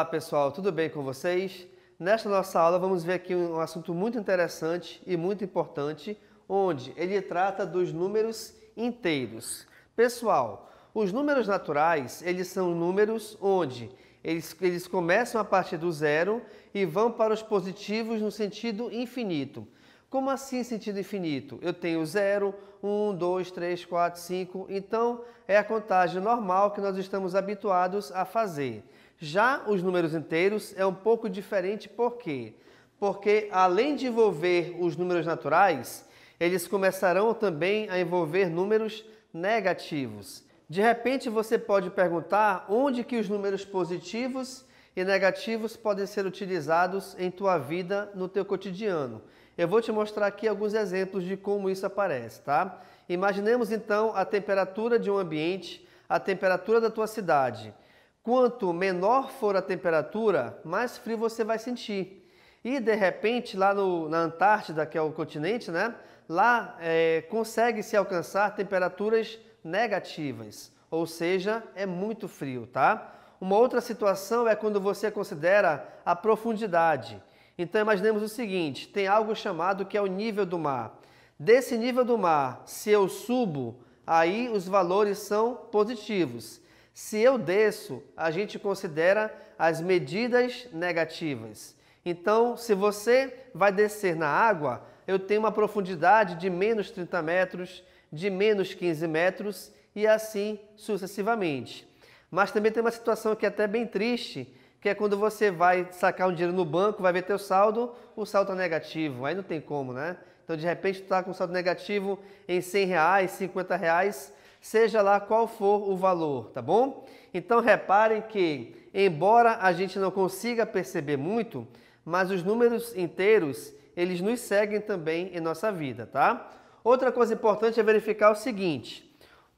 Olá pessoal, tudo bem com vocês? Nesta nossa aula vamos ver aqui um assunto muito interessante e muito importante, onde ele trata dos números inteiros. Pessoal, os números naturais, eles são números onde eles, eles começam a partir do zero e vão para os positivos no sentido infinito. Como assim sentido infinito? Eu tenho 0, 1, 2, 3, 4, 5. Então, é a contagem normal que nós estamos habituados a fazer. Já os números inteiros é um pouco diferente, por quê? Porque além de envolver os números naturais, eles começarão também a envolver números negativos. De repente você pode perguntar onde que os números positivos e negativos podem ser utilizados em tua vida, no teu cotidiano. Eu vou te mostrar aqui alguns exemplos de como isso aparece, tá? Imaginemos então a temperatura de um ambiente, a temperatura da tua cidade. Quanto menor for a temperatura, mais frio você vai sentir. E de repente, lá no, na Antártida, que é o continente, né? Lá é, consegue-se alcançar temperaturas negativas, ou seja, é muito frio, tá? Uma outra situação é quando você considera a profundidade. Então imaginemos o seguinte, tem algo chamado que é o nível do mar. Desse nível do mar, se eu subo, aí os valores são positivos. Se eu desço, a gente considera as medidas negativas. Então, se você vai descer na água, eu tenho uma profundidade de menos 30 metros, de menos 15 metros e assim sucessivamente. Mas também tem uma situação que é até bem triste, que é quando você vai sacar um dinheiro no banco, vai ver teu saldo, o saldo é negativo, aí não tem como, né? Então, de repente, tu está com saldo negativo em 100 reais, 50 reais, seja lá qual for o valor, tá bom? Então reparem que, embora a gente não consiga perceber muito, mas os números inteiros, eles nos seguem também em nossa vida, tá? Outra coisa importante é verificar o seguinte.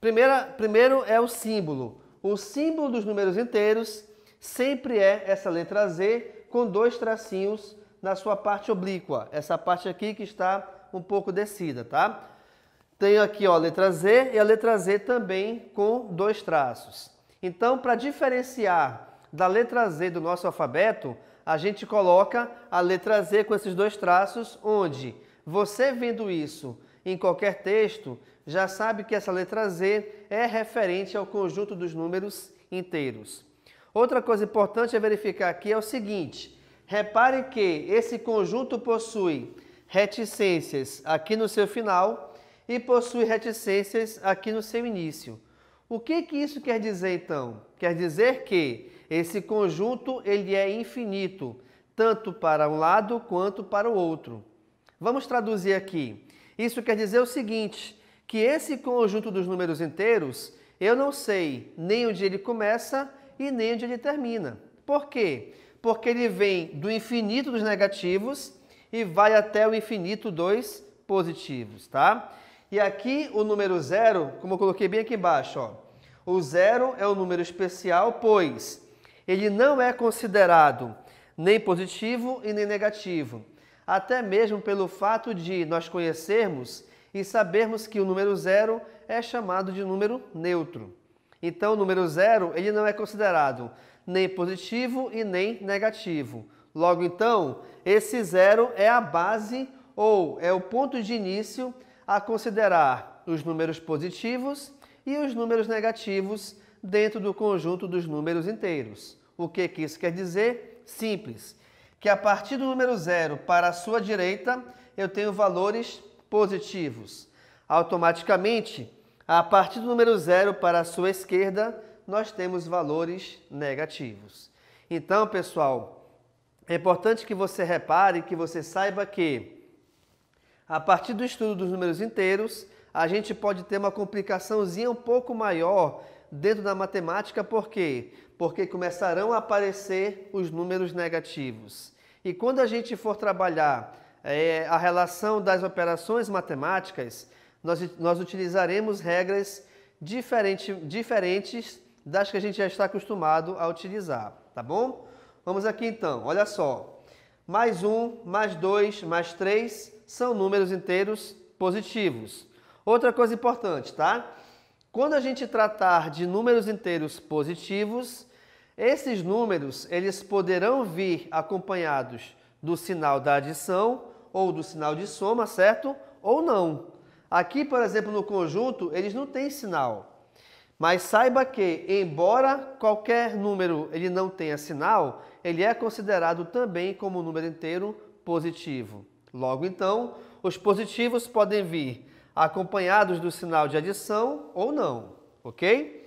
Primeira, primeiro é o símbolo. O símbolo dos números inteiros sempre é essa letra Z com dois tracinhos na sua parte oblíqua. Essa parte aqui que está um pouco descida, tá? Tenho aqui ó, a letra Z e a letra Z também com dois traços. Então, para diferenciar da letra Z do nosso alfabeto, a gente coloca a letra Z com esses dois traços, onde você vendo isso em qualquer texto, já sabe que essa letra Z é referente ao conjunto dos números inteiros. Outra coisa importante a verificar aqui é o seguinte, repare que esse conjunto possui reticências aqui no seu final e possui reticências aqui no seu início. O que, que isso quer dizer então? Quer dizer que esse conjunto ele é infinito, tanto para um lado quanto para o outro. Vamos traduzir aqui. Isso quer dizer o seguinte, que esse conjunto dos números inteiros, eu não sei nem onde ele começa e nem onde ele termina. Por quê? Porque ele vem do infinito dos negativos e vai até o infinito dos positivos, tá? E aqui o número zero, como eu coloquei bem aqui embaixo, ó, o zero é um número especial, pois ele não é considerado nem positivo e nem negativo. Até mesmo pelo fato de nós conhecermos e sabermos que o número zero é chamado de número neutro. Então, o número zero ele não é considerado nem positivo e nem negativo. Logo, então, esse zero é a base ou é o ponto de início a considerar os números positivos e os números negativos dentro do conjunto dos números inteiros. O que, que isso quer dizer? Simples, que a partir do número zero para a sua direita eu tenho valores positivos. Automaticamente, a partir do número zero para a sua esquerda, nós temos valores negativos. Então, pessoal, é importante que você repare, que você saiba que a partir do estudo dos números inteiros, a gente pode ter uma complicaçãozinha um pouco maior dentro da matemática, por quê? Porque começarão a aparecer os números negativos. E quando a gente for trabalhar é, a relação das operações matemáticas, nós, nós utilizaremos regras diferente, diferentes das que a gente já está acostumado a utilizar, tá bom? Vamos aqui então, olha só mais 1, mais 2, mais 3 são números inteiros positivos. Outra coisa importante, tá? Quando a gente tratar de números inteiros positivos, esses números eles poderão vir acompanhados do sinal da adição ou do sinal de soma, certo? Ou não. Aqui, por exemplo, no conjunto, eles não têm sinal. Mas saiba que, embora qualquer número ele não tenha sinal, ele é considerado também como um número inteiro positivo. Logo então, os positivos podem vir acompanhados do sinal de adição ou não, ok?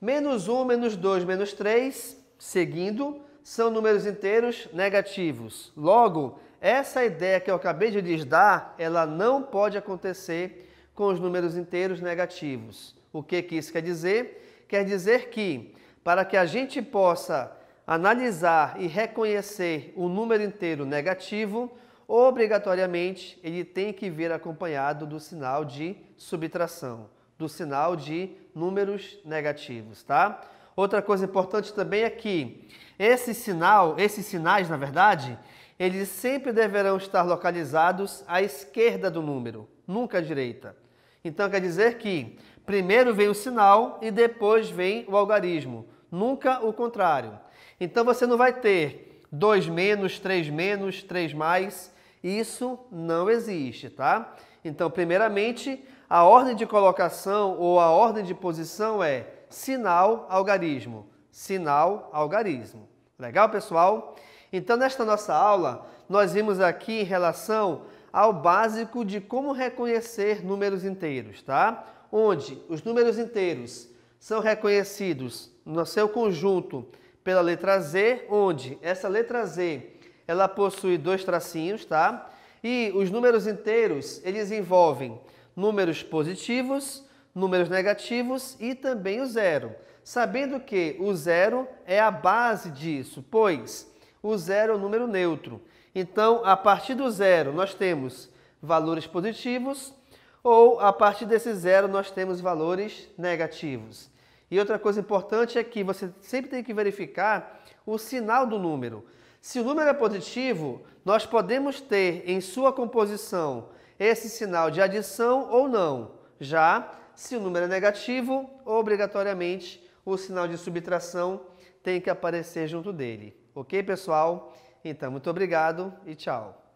Menos 1, menos 2, menos 3, seguindo, são números inteiros negativos. Logo, essa ideia que eu acabei de lhes dar, ela não pode acontecer com os números inteiros negativos. O que, que isso quer dizer? Quer dizer que, para que a gente possa analisar e reconhecer o número inteiro negativo, obrigatoriamente ele tem que vir acompanhado do sinal de subtração, do sinal de números negativos, tá? Outra coisa importante também é que esse sinal, esses sinais, na verdade, eles sempre deverão estar localizados à esquerda do número, nunca à direita. Então quer dizer que primeiro vem o sinal e depois vem o algarismo, nunca o contrário. Então você não vai ter 2 menos, 3 menos, 3 mais. Isso não existe, tá? Então, primeiramente, a ordem de colocação ou a ordem de posição é sinal, algarismo, sinal, algarismo. Legal, pessoal? Então, nesta nossa aula, nós vimos aqui em relação ao básico de como reconhecer números inteiros, tá? Onde os números inteiros são reconhecidos no seu conjunto pela letra Z, onde essa letra Z ela possui dois tracinhos, tá? E os números inteiros, eles envolvem números positivos, números negativos e também o zero. Sabendo que o zero é a base disso, pois o zero é o número neutro. Então, a partir do zero, nós temos valores positivos ou a partir desse zero, nós temos valores negativos. E outra coisa importante é que você sempre tem que verificar o sinal do número. Se o número é positivo, nós podemos ter em sua composição esse sinal de adição ou não. Já se o número é negativo, obrigatoriamente o sinal de subtração tem que aparecer junto dele. Ok, pessoal? Então, muito obrigado e tchau.